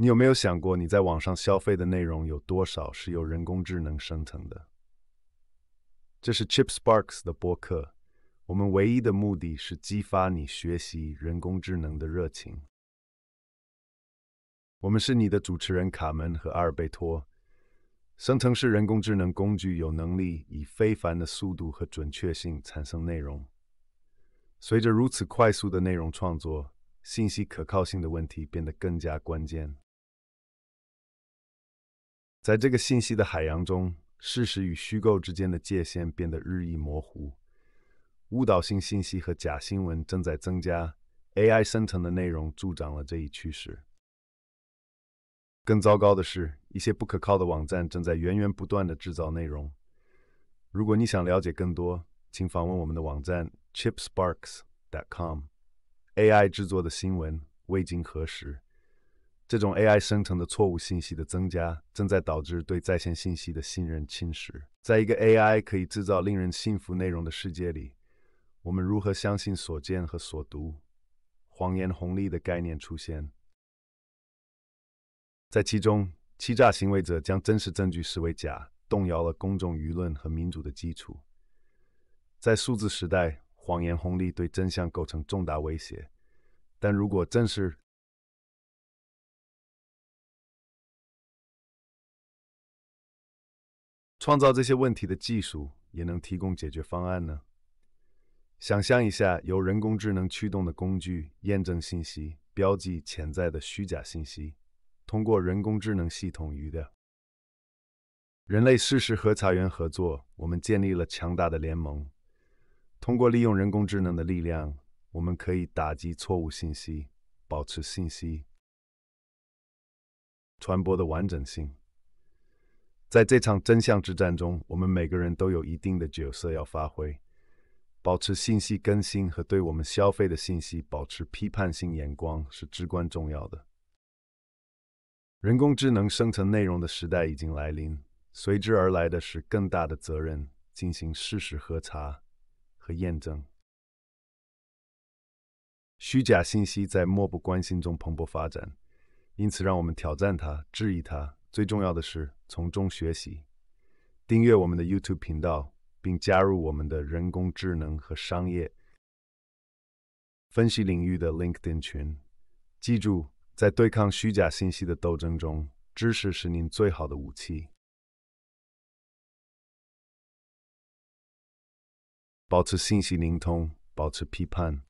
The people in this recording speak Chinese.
你有没有想过，你在网上消费的内容有多少是由人工智能生成的？这是 Chip Sparks 的播客。我们唯一的目的是激发你学习人工智能的热情。我们是你的主持人卡门和阿尔贝托。生成式人工智能工具有能力以非凡的速度和准确性产生内容。随着如此快速的内容创作，信息可靠性的问题变得更加关键。在这个信息的海洋中，事实与虚构之间的界限变得日益模糊，误导性信息和假新闻正在增加。AI 生成的内容助长了这一趋势。更糟糕的是，一些不可靠的网站正在源源不断的制造内容。如果你想了解更多，请访问我们的网站 chipsparks.com。AI 制作的新闻未经核实。这种 AI 生成的错误信息的增加，正在导致对在线信息的信任侵蚀。在一个 AI 可以制造令人信服内容的世界里，我们如何相信所见和所读？“谎言红利”的概念出现，在其中，欺诈行为者将真实证据视为假，动摇了公众舆论和民主的基础。在数字时代，谎言红利对真相构成重大威胁。但如果真实，创造这些问题的技术也能提供解决方案呢。想象一下，由人工智能驱动的工具验证信息，标记潜在的虚假信息，通过人工智能系统与的，人类事实核查员合作，我们建立了强大的联盟。通过利用人工智能的力量，我们可以打击错误信息，保持信息传播的完整性。在这场真相之战中，我们每个人都有一定的角色要发挥。保持信息更新和对我们消费的信息保持批判性眼光是至关重要的。人工智能生成内容的时代已经来临，随之而来的是更大的责任进行事实核查和验证。虚假信息在漠不关心中蓬勃发展，因此让我们挑战它，质疑它。最重要的是从中学习。订阅我们的 YouTube 频道，并加入我们的人工智能和商业分析领域的 LinkedIn 群。记住，在对抗虚假信息的斗争中，知识是您最好的武器。保持信息灵通，保持批判。